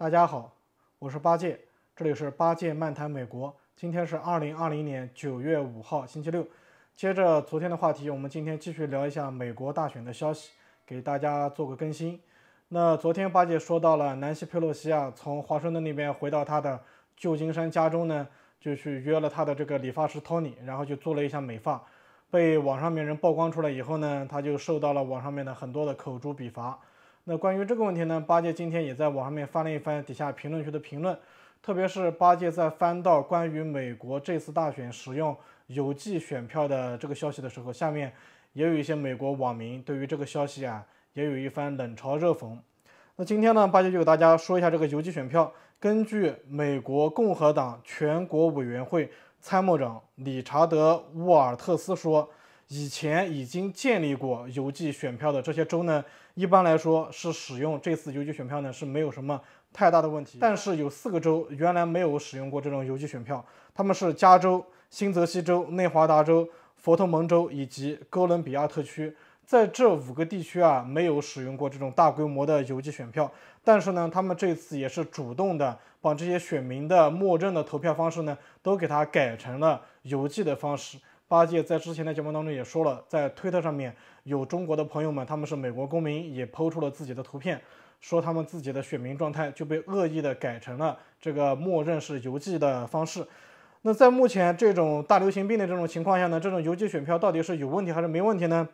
大家好，我是八戒，这里是八戒漫谈美国。今天是二零二零年九月五号，星期六。接着昨天的话题，我们今天继续聊一下美国大选的消息，给大家做个更新。那昨天八戒说到了南希·佩洛西啊，从华盛顿那边回到他的旧金山家中呢，就去约了他的这个理发师托尼，然后就做了一下美发。被网上面人曝光出来以后呢，他就受到了网上面的很多的口诛笔伐。那关于这个问题呢，八戒今天也在网上面发了一番底下评论区的评论，特别是八戒在翻到关于美国这次大选使用邮寄选票的这个消息的时候，下面也有一些美国网民对于这个消息啊，也有一番冷嘲热讽。那今天呢，八戒就给大家说一下这个邮寄选票。根据美国共和党全国委员会参谋长理查德·沃尔特斯说，以前已经建立过邮寄选票的这些州呢。一般来说是使用这次邮寄选票呢，是没有什么太大的问题。但是有四个州原来没有使用过这种邮寄选票，他们是加州、新泽西州、内华达州、佛蒙州以及哥伦比亚特区。在这五个地区啊，没有使用过这种大规模的邮寄选票。但是呢，他们这次也是主动的，把这些选民的默认的投票方式呢，都给它改成了邮寄的方式。八戒在之前的节目当中也说了，在推特上面有中国的朋友们，他们是美国公民，也抛出了自己的图片，说他们自己的选民状态就被恶意的改成了这个默认是邮寄的方式。那在目前这种大流行病的这种情况下呢，这种邮寄选票到底是有问题还是没问题呢？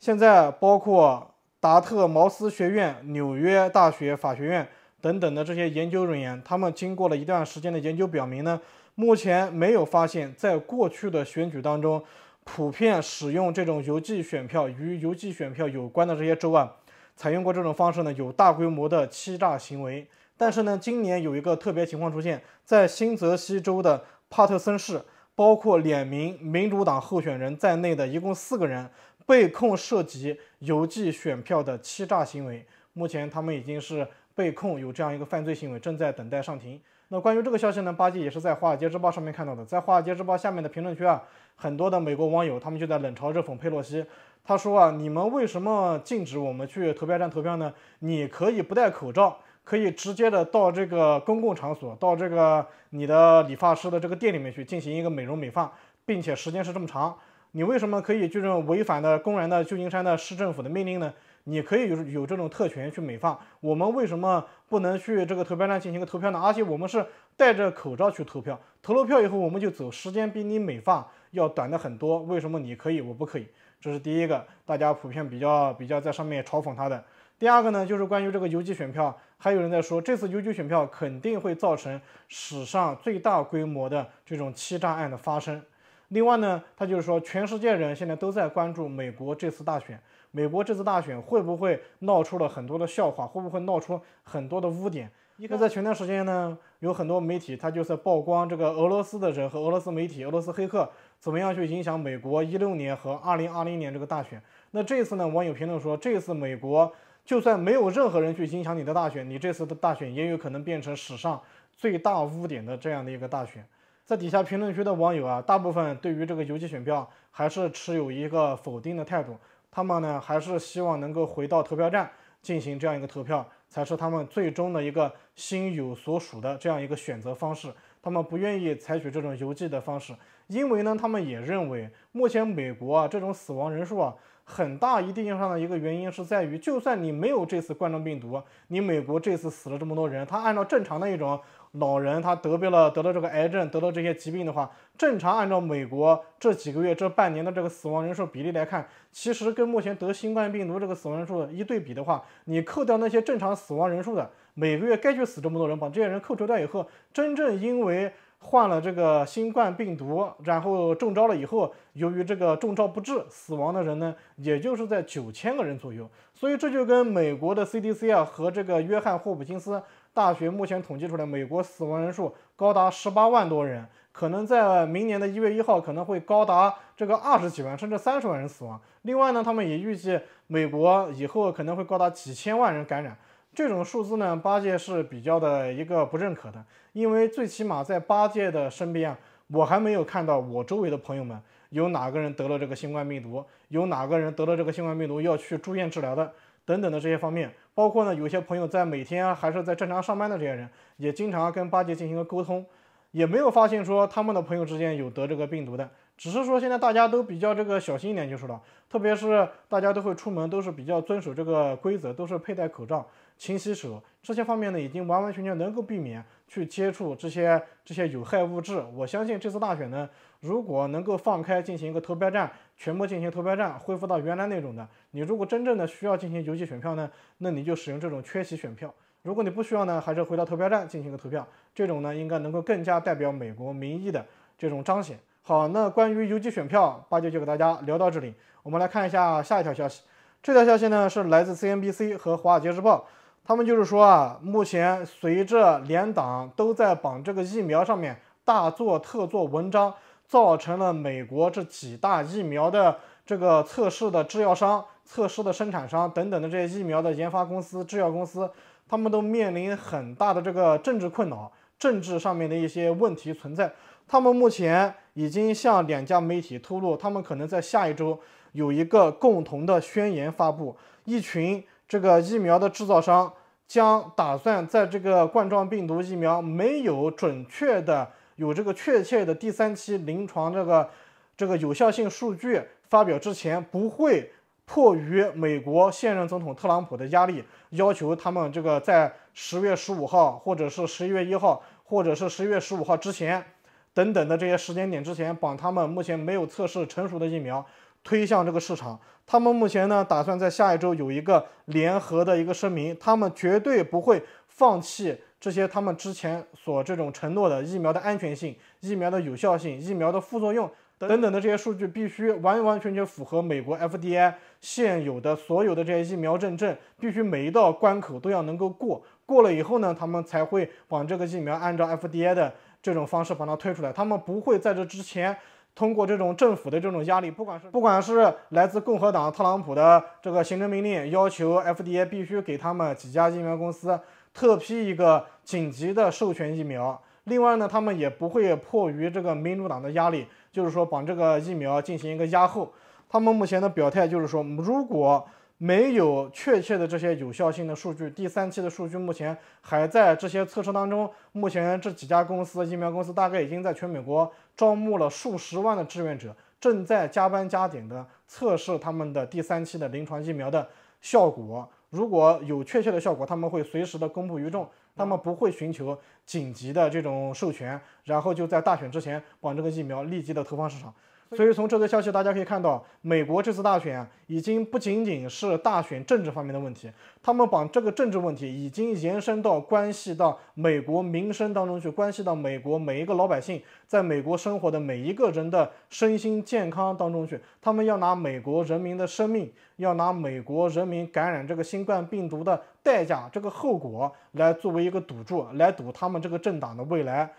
现在包括达特茅斯学院、纽约大学法学院等等的这些研究人员，他们经过了一段时间的研究表明呢。目前没有发现，在过去的选举当中，普遍使用这种邮寄选票与邮寄选票有关的这些州啊，采用过这种方式呢，有大规模的欺诈行为。但是呢，今年有一个特别情况出现，在新泽西州的帕特森市，包括两名民主党候选人在内的一共四个人，被控涉及邮寄选票的欺诈行为。目前他们已经是被控有这样一个犯罪行为，正在等待上庭。那关于这个消息呢？八戒也是在华尔街日报上面看到的，在华尔街日报下面的评论区啊，很多的美国网友他们就在冷嘲热讽佩洛西。他说啊，你们为什么禁止我们去投票站投票呢？你可以不戴口罩，可以直接的到这个公共场所，到这个你的理发师的这个店里面去进行一个美容美发，并且时间是这么长，你为什么可以就这种违反的公然的旧金山的市政府的命令呢？你可以有有这种特权去美发，我们为什么不能去这个投票站进行个投票呢？而且我们是戴着口罩去投票，投了票以后我们就走，时间比你美发要短的很多。为什么你可以，我不可以？这是第一个，大家普遍比较比较在上面嘲讽他的。第二个呢，就是关于这个邮寄选票，还有人在说这次邮寄选票肯定会造成史上最大规模的这种欺诈案的发生。另外呢，他就是说全世界人现在都在关注美国这次大选。美国这次大选会不会闹出了很多的笑话？会不会闹出很多的污点？你看，在前段时间呢，有很多媒体他就在曝光这个俄罗斯的人和俄罗斯媒体、俄罗斯黑客怎么样去影响美国一六年和二零二零年这个大选。那这次呢，网友评论说，这次美国就算没有任何人去影响你的大选，你这次的大选也有可能变成史上最大污点的这样的一个大选。在底下评论区的网友啊，大部分对于这个邮寄选票还是持有一个否定的态度。他们呢，还是希望能够回到投票站进行这样一个投票，才是他们最终的一个心有所属的这样一个选择方式。他们不愿意采取这种邮寄的方式，因为呢，他们也认为目前美国啊这种死亡人数啊。很大一定上的一个原因是在于，就算你没有这次冠状病毒，你美国这次死了这么多人，他按照正常的一种老人，他得病了得了这个癌症，得了这些疾病的话，正常按照美国这几个月这半年的这个死亡人数比例来看，其实跟目前得新冠病毒这个死亡人数一对比的话，你扣掉那些正常死亡人数的，每个月该去死这么多人，把这些人扣除掉以后，真正因为。患了这个新冠病毒，然后中招了以后，由于这个中招不治死亡的人呢，也就是在九千个人左右。所以这就跟美国的 CDC 啊和这个约翰霍普金斯大学目前统计出来，美国死亡人数高达十八万多人，可能在明年的一月一号可能会高达这个二十几万甚至三十万人死亡。另外呢，他们也预计美国以后可能会高达几千万人感染。这种数字呢，八戒是比较的一个不认可的，因为最起码在八戒的身边啊，我还没有看到我周围的朋友们有哪个人得了这个新冠病毒，有哪个人得了这个新冠病毒要去住院治疗的等等的这些方面，包括呢，有些朋友在每天还是在正常上班的这些人，也经常跟八戒进行个沟通，也没有发现说他们的朋友之间有得这个病毒的。只是说，现在大家都比较这个小心一点，就是了，特别是大家都会出门，都是比较遵守这个规则，都是佩戴口罩、勤洗手这些方面呢，已经完完全全能够避免去接触这些这些有害物质。我相信这次大选呢，如果能够放开进行一个投票站，全部进行投票站恢复到原来那种的，你如果真正的需要进行邮寄选票呢，那你就使用这种缺席选票；如果你不需要呢，还是回到投票站进行一个投票，这种呢应该能够更加代表美国民意的这种彰显。好，那关于邮寄选票，八九就给大家聊到这里。我们来看一下下一条消息。这条消息呢是来自 CNBC 和华尔街日报，他们就是说啊，目前随着两党都在绑这个疫苗上面大做特做文章，造成了美国这几大疫苗的这个测试的制药商、测试的生产商等等的这些疫苗的研发公司、制药公司，他们都面临很大的这个政治困扰，政治上面的一些问题存在。他们目前已经向两家媒体透露，他们可能在下一周有一个共同的宣言发布。一群这个疫苗的制造商将打算在这个冠状病毒疫苗没有准确的有这个确切的第三期临床这个这个有效性数据发表之前，不会迫于美国现任总统特朗普的压力，要求他们这个在十月十五号，或者是十一月一号，或者是十一月十五号之前。等等的这些时间点之前，把他们目前没有测试成熟的疫苗推向这个市场。他们目前呢，打算在下一周有一个联合的一个声明，他们绝对不会放弃这些他们之前所这种承诺的疫苗的安全性、疫苗的有效性、疫苗的副作用等等的这些数据，必须完完全全符合美国 FDA 现有的所有的这些疫苗认证，必须每一道关口都要能够过。过了以后呢，他们才会把这个疫苗按照 FDA 的。这种方式把它推出来，他们不会在这之前通过这种政府的这种压力，不管是不管是来自共和党特朗普的这个行政命令，要求 FDA 必须给他们几家疫苗公司特批一个紧急的授权疫苗。另外呢，他们也不会迫于这个民主党的压力，就是说把这个疫苗进行一个压后。他们目前的表态就是说，如果。没有确切的这些有效性的数据，第三期的数据目前还在这些测试当中。目前这几家公司疫苗公司大概已经在全美国招募了数十万的志愿者，正在加班加点的测试他们的第三期的临床疫苗的效果。如果有确切的效果，他们会随时的公布于众，他们不会寻求紧急的这种授权，然后就在大选之前把这个疫苗立即的投放市场。所以从这则消息，大家可以看到，美国这次大选已经不仅仅是大选政治方面的问题，他们把这个政治问题已经延伸到关系到美国民生当中去，关系到美国每一个老百姓在美国生活的每一个人的身心健康当中去，他们要拿美国人民的生命，要拿美国人民感染这个新冠病毒的代价，这个后果来作为一个赌注，来赌他们这个政党的未来。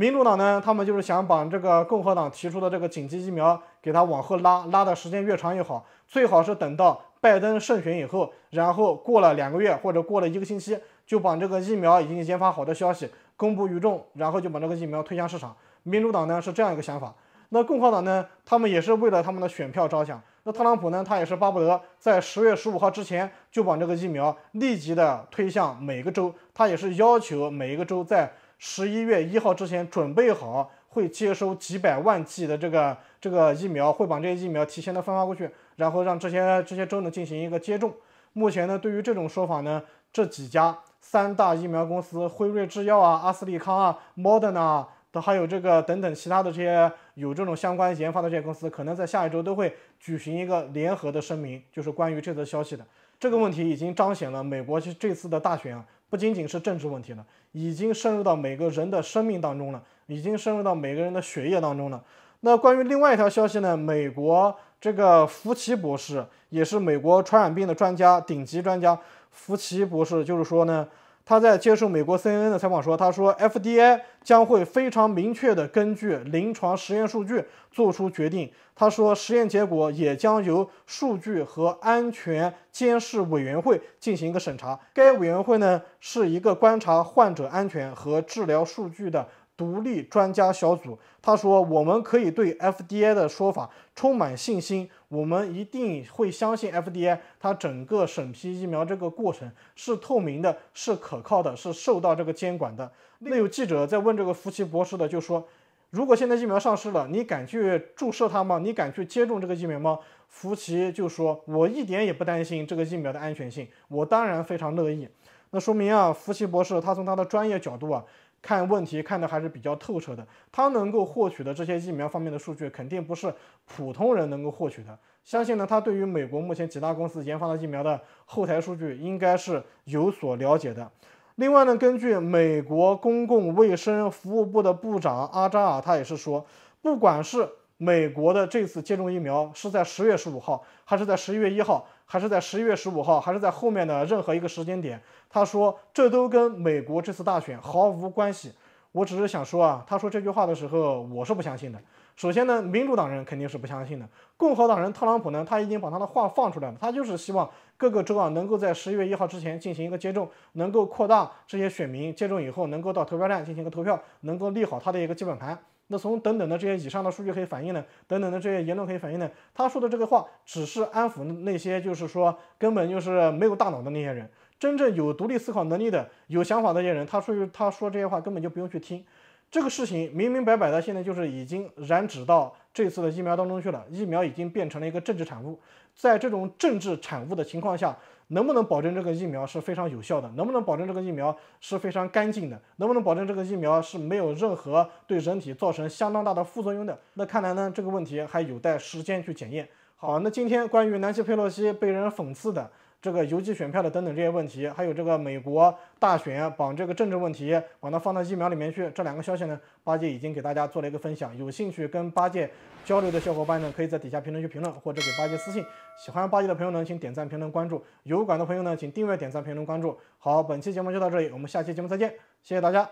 民主党呢，他们就是想把这个共和党提出的这个紧急疫苗给它往后拉，拉的时间越长越好，最好是等到拜登胜选以后，然后过了两个月或者过了一个星期，就把这个疫苗已经研发好的消息公布于众，然后就把这个疫苗推向市场。民主党呢是这样一个想法。那共和党呢，他们也是为了他们的选票着想。那特朗普呢，他也是巴不得在十月十五号之前就把这个疫苗立即的推向每个州，他也是要求每一个州在。十一月一号之前准备好，会接收几百万剂的这个这个疫苗，会把这些疫苗提前的分发过去，然后让这些这些州呢进行一个接种。目前呢，对于这种说法呢，这几家三大疫苗公司辉瑞制药啊、阿斯利康啊、Moderna，都还有这个等等其他的这些有这种相关研发的这些公司，可能在下一周都会举行一个联合的声明，就是关于这则消息的。这个问题已经彰显了美国这次的大选啊。不仅仅是政治问题了，已经深入到每个人的生命当中了，已经深入到每个人的血液当中了。那关于另外一条消息呢？美国这个福奇博士也是美国传染病的专家，顶级专家，福奇博士就是说呢。他在接受美国 CNN 的采访说：“他说 FDA 将会非常明确地根据临床实验数据做出决定。他说实验结果也将由数据和安全监视委员会进行一个审查。该委员会呢是一个观察患者安全和治疗数据的独立专家小组。他说我们可以对 FDA 的说法充满信心。”我们一定会相信 F D I，它整个审批疫苗这个过程是透明的，是可靠的，是受到这个监管的。那有记者在问这个福奇博士的，就说：如果现在疫苗上市了，你敢去注射它吗？你敢去接种这个疫苗吗？福奇就说：我一点也不担心这个疫苗的安全性，我当然非常乐意。那说明啊，福奇博士他从他的专业角度啊。看问题看的还是比较透彻的，他能够获取的这些疫苗方面的数据，肯定不是普通人能够获取的。相信呢，他对于美国目前几大公司研发的疫苗的后台数据，应该是有所了解的。另外呢，根据美国公共卫生服务部的部长阿扎尔，他也是说，不管是美国的这次接种疫苗是在十月十五号，还是在十一月一号。还是在十一月十五号，还是在后面的任何一个时间点，他说这都跟美国这次大选毫无关系。我只是想说啊，他说这句话的时候，我是不相信的。首先呢，民主党人肯定是不相信的。共和党人特朗普呢，他已经把他的话放出来了，他就是希望各个州啊能够在十一月一号之前进行一个接种，能够扩大这些选民接种以后能够到投票站进行一个投票，能够利好他的一个基本盘。那从等等的这些以上的数据可以反映呢，等等的这些言论可以反映呢，他说的这个话只是安抚那些就是说根本就是没有大脑的那些人，真正有独立思考能力的有想法那些人，他说他说这些话根本就不用去听，这个事情明明白白的，现在就是已经染指到这次的疫苗当中去了，疫苗已经变成了一个政治产物，在这种政治产物的情况下。能不能保证这个疫苗是非常有效的？能不能保证这个疫苗是非常干净的？能不能保证这个疫苗是没有任何对人体造成相当大的副作用的？那看来呢，这个问题还有待时间去检验。好，那今天关于南希·佩洛西被人讽刺的。这个邮寄选票的等等这些问题，还有这个美国大选把这个政治问题，把它放到疫苗里面去，这两个消息呢，八戒已经给大家做了一个分享。有兴趣跟八戒交流的小伙伴呢，可以在底下评论区评论，或者给八戒私信。喜欢八戒的朋友呢，请点赞、评论、关注；有管的朋友呢，请订阅、点赞、评论、关注。好，本期节目就到这里，我们下期节目再见，谢谢大家。